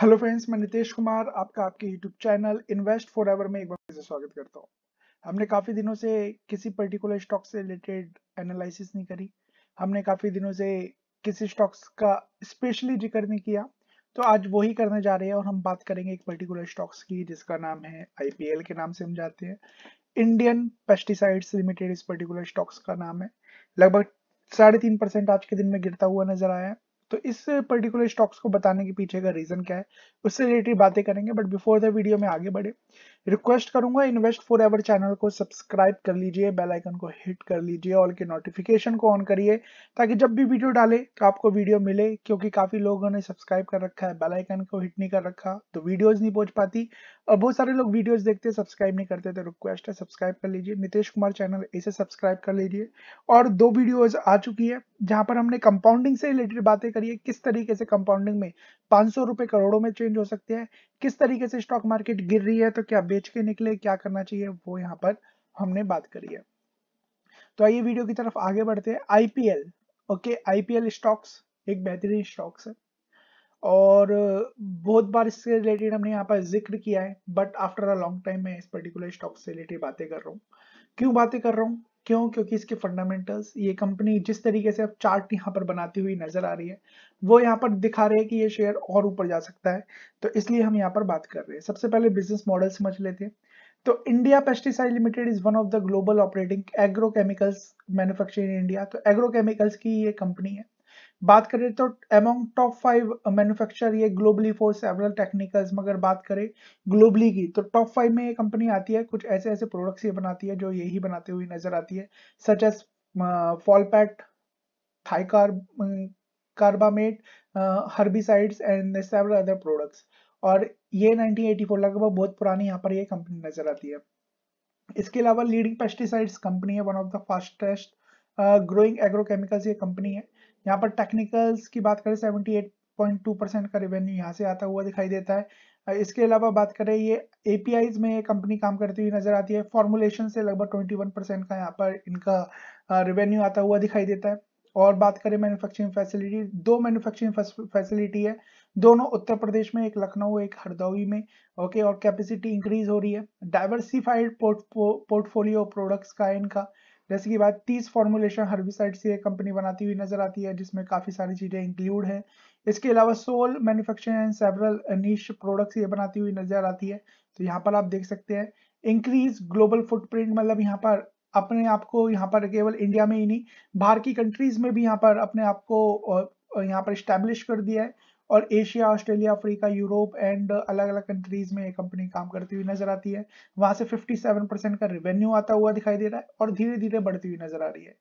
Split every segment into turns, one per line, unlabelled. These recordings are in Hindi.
हेलो फ्रेंड्स मैं नितेश कुमार आपका आपके YouTube channel invest for ever में एक बार फिर से स्वागत करता हूँ हमने काफ़ी दिनों से किसी पर्टिकुलर स्टॉक से रिलेटेड एनालिसिस नहीं करी हमने काफ़ी दिनों से किसी स्टॉक्स का स्पेशली जिक्र नहीं किया तो आज वही करने जा रहे हैं और हम बात करेंगे एक पर्टिकुलर स्टॉक्स की जिसका नाम है आई के नाम से हम जाते हैं इंडियन पेस्टिसाइड्स लिमिटेड इस पर्टिकुलर स्टॉक्स का नाम है लगभग साढ़े तीन परसेंट आज के दिन में गिरता हुआ नजर आया है तो इस पर्टिकुलर स्टॉक्स को बताने के पीछे का रीजन क्या है उससे रिलेटेड बातें करेंगे बट बिफोर द वीडियो में आगे बढ़े रिक्वेस्ट करूंगा इन्वेस्ट फॉर एवर चैनल को सब्सक्राइब कर लीजिए बेल आइकन को हिट कर लीजिए ऑल के नोटिफिकेशन को ऑन करिए ताकि जब भी वीडियो डाले तो आपको वीडियो मिले क्योंकि काफी लोगों ने सब्सक्राइब कर रखा है बेल आइकन को हिट नहीं कर रखा तो वीडियोज नहीं पहुंच पाती और बहुत सारे लोग वीडियोज देखते सब्सक्राइब नहीं करते तो रिक्वेस्ट है सब्सक्राइब कर लीजिए नितेश कुमार चैनल इसे सब्सक्राइब कर लीजिए और दो वीडियोज आ चुकी है जहां पर हमने कंपाउंडिंग से रिलेटेड बातें करिए किस तरीके से कंपाउंडिंग में पांच सौ रुपए करोड़ों में चेंज हो सकते हैं किस तरीके से स्टॉक मार्केट गिर रही है तो क्या बेच के निकले क्या करना चाहिए वो यहाँ पर हमने बात करी है तो आइए वीडियो की तरफ आगे बढ़ते हैं आईपीएल ओके आईपीएल स्टॉक्स एक बेहतरीन स्टॉक्स है और बहुत बार इससे रिलेटेड हमने यहाँ पर जिक्र किया है but after a long time मैं इस पर्टिकुलर स्टॉक से रिलेटेड बातें कर रहा हूँ क्यों बातें कर रहा हूँ क्यों क्योंकि इसके फंडामेंटल्स ये कंपनी जिस तरीके से अब चार्ट यहाँ पर बनाती हुई नजर आ रही है वो यहाँ पर दिखा रहे हैं कि ये शेयर और ऊपर जा सकता है तो इसलिए हम यहाँ पर बात कर रहे हैं सबसे पहले बिजनेस मॉडल समझ लेते हैं तो India Pesticide Limited is one of the global operating agrochemicals manufacturing India तो एग्रोकेमिकल्स की ये कंपनी है बात करें तो अमोंग टॉप फाइव मैन्युफैक्चर ये ग्लोबली फॉर सेवरल टेक्निकल्स मगर बात करें ग्लोबली की तो टॉप फाइव में ये कंपनी आती है कुछ ऐसे ऐसे प्रोडक्ट्स ये बनाती है जो यही बनाते हुए नजर आती है such as folpet thiocarbamate herbicides and several other products और ये 1984 लगभग बहुत पुरानी यहाँ पर ये कंपनी नजर आती है इसके अलावा लीडिंग पेस्टिसाइड्स कंपनी है one of the fastest growing agrochemicals ये कंपनी है यहाँ पर टेक्निकल्स की बात करें टू परसेंट का रेवेन्यू यहाँ से आता हुआ दिखाई देता है इसके अलावा बात करें ये ए में कंपनी काम करती हुई नजर आती है फॉर्मुलेशन से लगभग वन परसेंट का यहाँ पर इनका रेवेन्यू आता हुआ दिखाई देता है और बात करें मैन्युफैक्चरिंग फैसिलिटी दो मैन्युफैक्चरिंग फैसिलिटी है दोनों उत्तर प्रदेश में एक लखनऊ एक हरदौई में ओके और कैपेसिटी इंक्रीज हो रही है डाइवर्सिफाइड पोर्टफोलियो प्रोडक्ट्स का है इनका जैसे कि बात तीस फॉर्मुलेशन हर्बिसाइड से कंपनी बनाती हुई नजर आती है जिसमें काफ़ी सारी चीज़ें इंक्लूड है इसके अलावा sole manufacturing and several niche products ये बनाती हुई नजर आती है तो यहाँ पर आप देख सकते हैं इंक्रीज ग्लोबल फुटप्रिंट मतलब यहाँ पर अपने आप को यहाँ पर केवल इंडिया में ही नहीं बाहर की कंट्रीज में भी यहाँ पर अपने आप को यहाँ पर स्टैब्लिश कर दिया है और Asia Australia Africa Europe and अलग अलग कंट्रीज में ये कंपनी काम करती हुई नजर आती है वहां से 57 परसेंट का रेवेन्यू आता हुआ दिखाई दे रहा है और धीरे धीरे बढ़ती हुई नजर आ रही है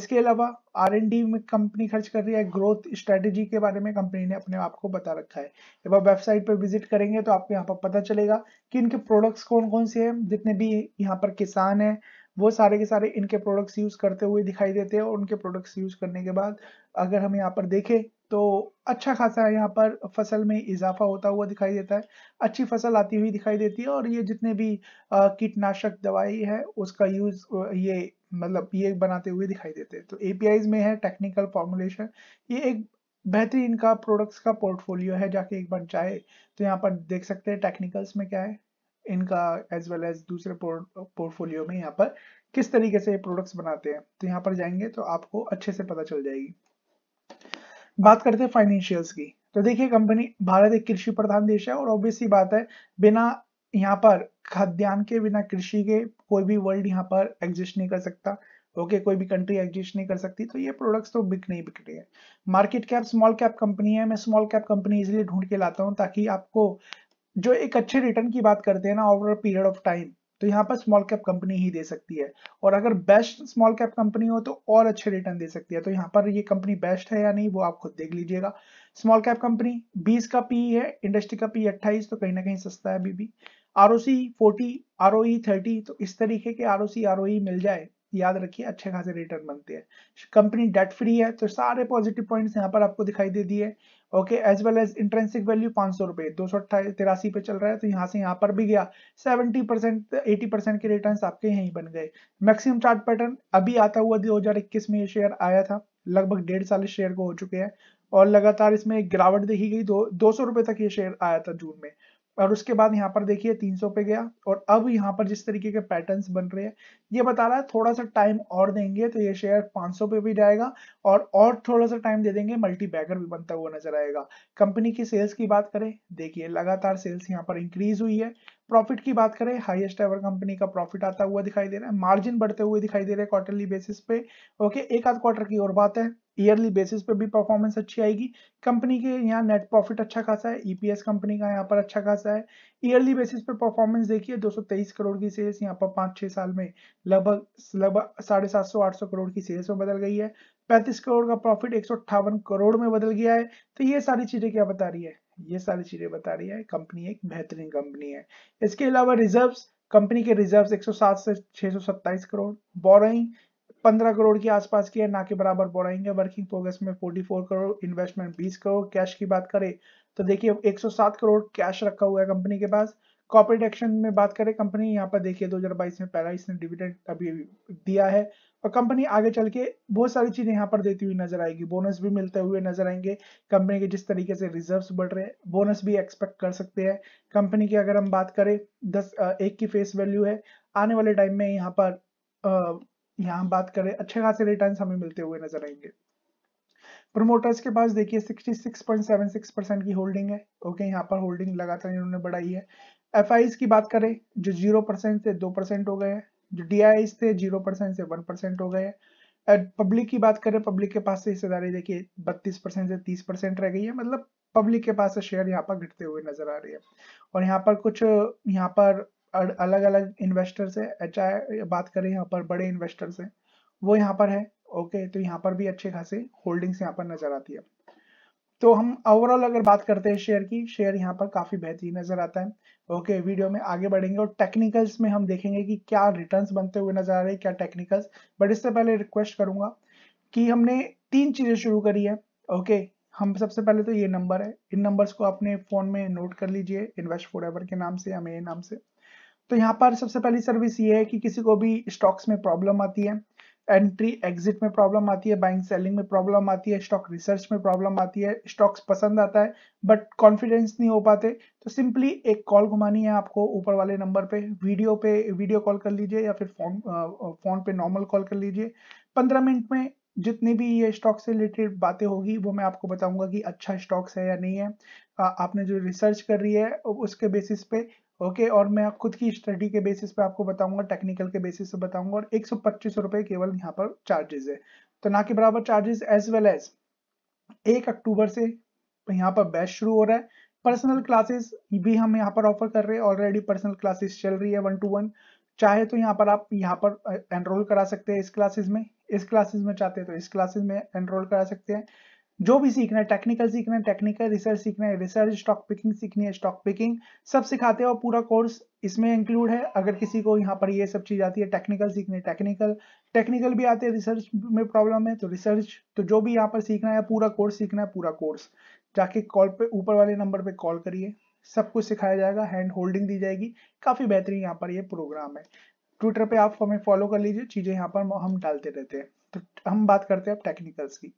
इसके अलावा आर एन डी में कंपनी खर्च कर रही है ग्रोथ स्ट्रेटेजी के बारे में कंपनी ने अपने आप को बता रखा है जब आप वेबसाइट पर विजिट करेंगे तो आपको यहाँ पर पता चलेगा कि इनके प्रोडक्ट्स कौन कौन से हैं जितने भी यहाँ पर किसान हैं वो सारे के सारे इनके प्रोडक्ट्स यूज करते हुए दिखाई देते हैं और उनके प्रोडक्ट्स यूज करने के बाद अगर हम यहाँ पर देखें तो अच्छा खासा यहाँ पर फसल में इजाफा होता हुआ दिखाई देता है अच्छी फसल आती हुई दिखाई देती है और ये जितने भी कीटनाशक दवाई है उसका यूज ये मतलब ये बनाते हुए दिखाई देते हैं तो एपीआईज में है टेक्निकल फॉर्मुलेशन ये एक बेहतरीन इनका प्रोडक्ट्स का पोर्टफोलियो है जाके एक बार चाहे तो यहाँ पर देख सकते हैं टेक्निकल्स में क्या है इनका एज वेल एज दूसरे पोर्टफोलियो में यहाँ पर किस तरीके से प्रोडक्ट्स बनाते हैं तो यहाँ पर जाएंगे तो आपको अच्छे से पता चल जाएगी बात करते हैं फाइनेंशियल्स की तो देखिए कंपनी भारत एक कृषि प्रधान देश है और ऑब्वियसली बात है बिना यहाँ पर खाद्यान्न के बिना कृषि के कोई भी वर्ल्ड यहाँ पर एग्जिस्ट नहीं कर सकता ओके कोई भी कंट्री एग्जिस्ट नहीं कर सकती तो ये प्रोडक्ट्स तो बिक नहीं बिक रहे हैं market cap small cap company है मैं स्मॉल कैप कंपनी इजिली ढूंढ के लाता हूँ ताकि आपको जो एक अच्छे रिटर्न की बात करते हैं ना ओवर पीरियड ऑफ टाइम तो यहाँ पर स्मॉल कैप कंपनी ही दे सकती है और अगर बेस्ट स्मॉल कैप कंपनी हो तो और अच्छे रिटर्न दे सकती है तो यहाँ पर ये कंपनी बेस्ट है या नहीं वो आप खुद देख लीजिएगा स्मॉल कैप कंपनी 20 का पी e है इंडस्ट्री का पी 28 e तो कहीं ना कहीं सस्ता है अभी भी R O C forty R O thirty तो इस तरीके के are O C R O मिल जाए याद रखिए अच्छे खासे रिटर्न बनते हैं कंपनी डेट फ्री है तो सारे पॉजिटिव पॉइंट्स यहाँ पर आपको दिखाई दे दिए okay as well as intrinsic value पांच सौ रुपए दो सौ तिरासी पे चल रहा है तो यहाँ से यहाँ पर भी गया सेवेंटी परसेंट एटी परसेंट के रिटर्न आपके यहीं बन गए मैक्सिमम चार्ट पैटर्न अभी आता हुआ दो इक्कीस में ये शेयर आया था लगभग डेढ़ साल इस शेयर को हो चुके हैं और लगातार इसमें गिरावट देखी गई दो सौ रुपए तक ये शेयर आया था जून में और उसके बाद यहाँ पर देखिए 300 पे गया और अब यहाँ पर जिस तरीके के पैटर्न्स बन रहे हैं ये बता रहा है थोड़ा सा टाइम और देंगे तो ये शेयर 500 पे भी जाएगा और और थोड़ा सा टाइम दे देंगे मल्टी बैगर भी बनता हुआ नजर आएगा कंपनी की सेल्स की बात करें देखिए लगातार सेल्स यहाँ पर इंक्रीज हुई है प्रॉफिट की बात करें हाईएस्ट एवर कंपनी का प्रॉफिट आता हुआ दिखाई दे रहा है मार्जिन बढ़ते हुए दिखाई दे रहे हैं क्वार्टरली बेसिस पे ओके एक आध क्वार्टर की और बात है ईयरली बेसिस पे भी परफॉर्मेंस अच्छी आएगी कंपनी के यहाँ नेट प्रॉफिट अच्छा खासा है ईपीएस e कंपनी का यहाँ पर अच्छा खासा है ईयरली बेसिस पे परफॉर्मेंस देखिए 223 करोड़ की सेल्स यहाँ पर पांच छह साल में लगभग लगभग साढ़े सात सौ आठ सौ करोड़ की सेल्स में बदल गई है पैंतीस करोड़ का प्रॉफिट एक करोड़ में बदल गया है तो ये सारी चीज़ें क्या बता रही है ये सारी चीजें बता रही है कंपनी एक बेहतरीन कंपनी है इसके अलावा रिजर्व्स कंपनी के रिजर्व्स 107 से 627 करोड़ बोराइंग 15 करोड़ के आसपास की है ना के बराबर बोराइंग है वर्किंग प्रोग्रेस में 44 करोड़ इन्वेस्टमेंट 20 करोड़ कैश की बात करें तो देखिए 107 करोड़ कैश रखा हुआ है कंपनी के पास कॉर्पोरेट एक्शन में बात करें कंपनी यहाँ पर देखिए 2022 में पहला इसने डिविडेंड अभी दिया है और कंपनी आगे चल के बहुत सारी चीजें यहाँ पर देती हुई नजर आएगी बोनस भी मिलते हुए नजर आएंगे कंपनी के जिस तरीके से रिजर्व्स बढ़ रहे हैं बोनस भी एक्सपेक्ट कर सकते हैं कंपनी की अगर हम बात करें दस एक की फेस वैल्यू है आने वाले टाइम में यहाँ पर यहाँ बात करें अच्छे खासे रिटर्न हमें मिलते हुए नजर आएंगे प्रमोटर्स के पास देखिए 66.76 परसेंट की होल्डिंग है ओके यहाँ पर होल्डिंग लगातार इन्होंने बढ़ाई है एफ की बात करें जो जीरो परसेंट से दो परसेंट हो गए जो डी थे जीरो परसेंट से वन परसेंट हो गए पब्लिक की बात करें पब्लिक के पास से हिस्सेदारी देखिए बत्तीस परसेंट से तीस परसेंट रह गई है मतलब पब्लिक के पास से शेयर यहाँ पर घटते हुए नजर आ रही है और यहाँ पर कुछ यहाँ पर अलग अलग इन्वेस्टर्स है एच बात करें यहाँ पर बड़े इन्वेस्टर्स से वो यहाँ पर है ओके तो यहाँ पर भी अच्छे खासे होल्डिंग्स यहाँ पर नजर आती है तो हम ओवरऑल अगर बात करते हैं शेयर की शेयर यहाँ पर काफी बेहतरीन नजर आता है ओके okay, वीडियो में आगे बढ़ेंगे और टेक्निकल्स में हम देखेंगे कि क्या रिटर्न्स बनते हुए नजर आ रहे हैं क्या टेक्निकल्स बट इससे पहले रिक्वेस्ट करूंगा कि हमने तीन चीजें शुरू करी है ओके okay, हम सबसे पहले तो ये नंबर है इन नंबर्स को अपने फोन में नोट कर लीजिए इन्वेस्ट फॉर के नाम से या मेरे नाम से तो यहाँ पर सबसे पहली सर्विस ये है कि किसी को भी स्टॉक्स में प्रॉब्लम आती है एंट्री एग्जिट में प्रॉब्लम आती है बाइंग सेलिंग में प्रॉब्लम आती है स्टॉक रिसर्च में प्रॉब्लम आती है स्टॉक्स पसंद आता है बट कॉन्फिडेंस नहीं हो पाते तो सिंपली एक कॉल घुमानी है आपको ऊपर वाले नंबर पे वीडियो पे वीडियो कॉल कर लीजिए या फिर फोन फोन पे नॉर्मल कॉल कर लीजिए पंद्रह मिनट में जितनी भी ये स्टॉक से रिलेटेड बातें होगी वो मैं आपको बताऊंगा कि अच्छा स्टॉक्स है या नहीं है आपने जो रिसर्च कर रही है उसके बेसिस पे ओके और मैं आप खुद की स्टडी के बेसिस पे आपको बताऊंगा टेक्निकल के बेसिस पे बताऊंगा और एक सौ पच्चीस रुपए केवल यहाँ पर चार्जेस है तो ना के बराबर चार्जेस एज वेल एज एक अक्टूबर से यहाँ पर बैच शुरू हो रहा है पर्सनल क्लासेस भी हम यहाँ पर ऑफर कर रहे हैं ऑलरेडी पर्सनल क्लासेस चल रही है वन टू वन चाहे तो यहाँ पर आप यहाँ पर एनरोल करा सकते हैं इस क्लासेस में इस क्लासेस में चाहते हैं तो इस क्लासेस में एनरोल करा सकते हैं जो भी सीखना है टेक्निकल सीखना है टेक्निकल रिसर्च सीखना है रिसर्च स्टॉक पिकिंग सीखनी है स्टॉक पिकिंग सब सिखाते हैं और पूरा कोर्स इसमें इंक्लूड है अगर किसी को यहाँ पर ये सब चीज आती है टेक्निकल सीखने टेक्निकल टेक्निकल भी आते हैं रिसर्च में प्रॉब्लम है तो रिसर्च तो जो भी यहाँ पर सीखना है पूरा कोर्स सीखना है पूरा कोर्स जाके कॉल पे ऊपर वाले नंबर पे कॉल करिए सब कुछ सिखाया जाएगा हैंड होल्डिंग दी जाएगी काफी बेहतरीन यहाँ पर ये प्रोग्राम है ट्विटर पे आप हमें फॉलो कर लीजिए चीजें यहाँ पर हम डालते रहते हैं तो हम बात करते हैं अब टेक्निकल्स की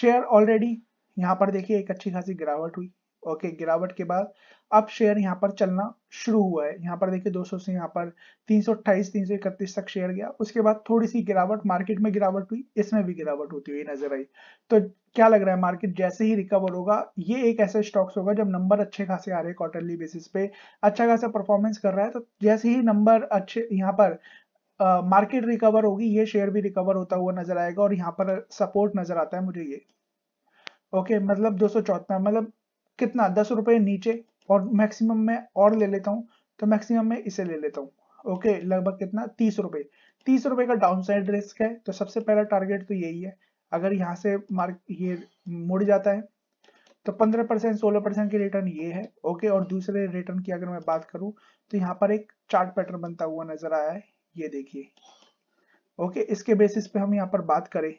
शेयर ऑलरेडी यहाँ पर देखिए एक अच्छी खासी गिरावट हुई ओके गिरावट के बाद अब शेयर यहाँ पर चलना शुरू हुआ है यहाँ पर देखिए 200 से यहाँ पर 328 331 तक शेयर गया उसके बाद थोड़ी सी गिरावट मार्केट में गिरावट हुई इसमें भी गिरावट होती हुई नजर आई तो क्या लग रहा है मार्केट जैसे ही रिकवर होगा ये एक ऐसे स्टॉक्स होगा जब नंबर अच्छे खासे आ रहे हैं क्वार्टरली बेसिस पे अच्छा खासा परफॉर्मेंस कर रहा है तो जैसे ही नंबर अच्छे यहाँ पर मार्केट रिकवर होगी ये शेयर भी रिकवर होता हुआ नजर आएगा और यहाँ पर सपोर्ट नजर आता है मुझे ये ओके okay, मतलब दो मतलब कितना दस रुपये नीचे और मैक्सिमम में और ले लेता हूँ तो मैक्सिमम में इसे ले लेता हूँ ओके okay, लगभग कितना तीस रुपये तीस रुपये का डाउन साइड रिस्क है तो सबसे पहला टारगेट तो यही है अगर यहाँ से मार्क ये मुड़ जाता है तो पंद्रह परसेंट सोलह परसेंट की रिटर्न ये है ओके और दूसरे रिटर्न की अगर मैं बात करूं तो यहाँ पर एक चार्ट पैटर्न बनता हुआ नजर आया है ये देखिए ओके इसके बेसिस पे हम यहाँ पर बात करें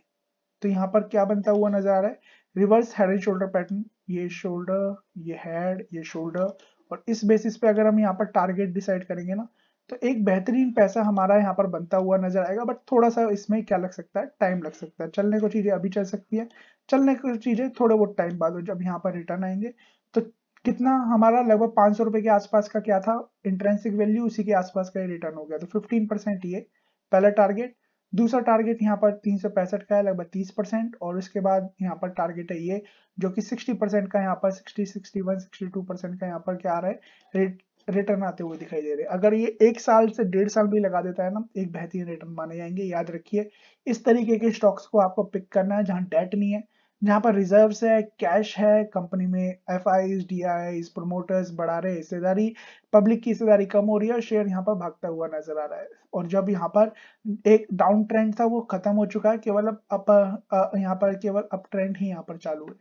तो यहाँ पर क्या बनता हुआ नजर आ रहा है reverse head and shoulder pattern ये शोल्डर ये हेड ये शोल्डर और इस बेसिस पे अगर हम यहाँ पर टारगेट डिसाइड करेंगे ना तो एक बेहतरीन पैसा हमारा यहाँ पर बनता हुआ नजर आएगा बट थोड़ा सा इसमें क्या लग सकता है टाइम लग सकता है चलने को चीजें अभी चल सकती है चलने को चीजें थोड़े बहुत टाइम बाद जब यहाँ पर रिटर्न आएंगे तो कितना हमारा लगभग पांच सौ रुपए के आसपास का क्या था इंट्रेंसिक वैल्यू उसी के आसपास का रिटर्न हो गया तो फिफ्टीन परसेंट ये पहला टारगेट दूसरा टारगेट यहाँ पर तीन सौ पैंसठ का है लगभग तीस परसेंट और उसके बाद यहाँ पर टारगेट है ये जो कि सिक्सटी परसेंट का यहाँ पर sixty sixty one sixty two percent का यहाँ पर क्या आ रहा है रिटर्न आते हुए दिखाई दे रहे हैं अगर ये एक साल से डेढ़ साल भी लगा देता है ना एक बेहतरीन रिटर्न माने जाएंगे याद रखिए इस तरीके के स्टॉक्स को आपको पिक करना है जहाँ डेट नहीं है जहाँ पर रिजर्व है कैश है कंपनी में F I D I promoters बढ़ा रहे हिस्सेदारी पब्लिक की हिस्सेदारी कम हो रही है और शेयर यहाँ पर भागता हुआ नजर आ रहा है और जब यहाँ पर एक डाउन ट्रेंड था वो खत्म हो चुका है केवल अब अप यहाँ पर केवल अप ट्रेंड ही यहाँ पर चालू है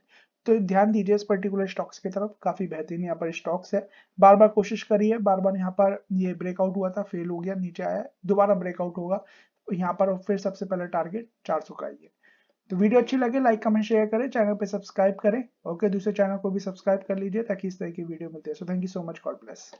तो ध्यान दीजिए इस पर्टिकुलर स्टॉक्स की तरफ काफी बेहतरीन यहाँ पर स्टॉक्स है बार बार कोशिश करी है बार बार यहाँ पर ये ब्रेकआउट हुआ था फेल हो गया नीचे आया दोबारा ब्रेकआउट होगा यहाँ पर फिर सबसे पहले टारगेट चार सौ का ही है तो वीडियो अच्छी लगे लाइक कमेंट शेयर करें चैनल पे सब्सक्राइब करें ओके दूसरे चैनल को भी सब्सक्राइब कर लीजिए ताकि इस तरह की वीडियो मिलते हैं so thank you so much God bless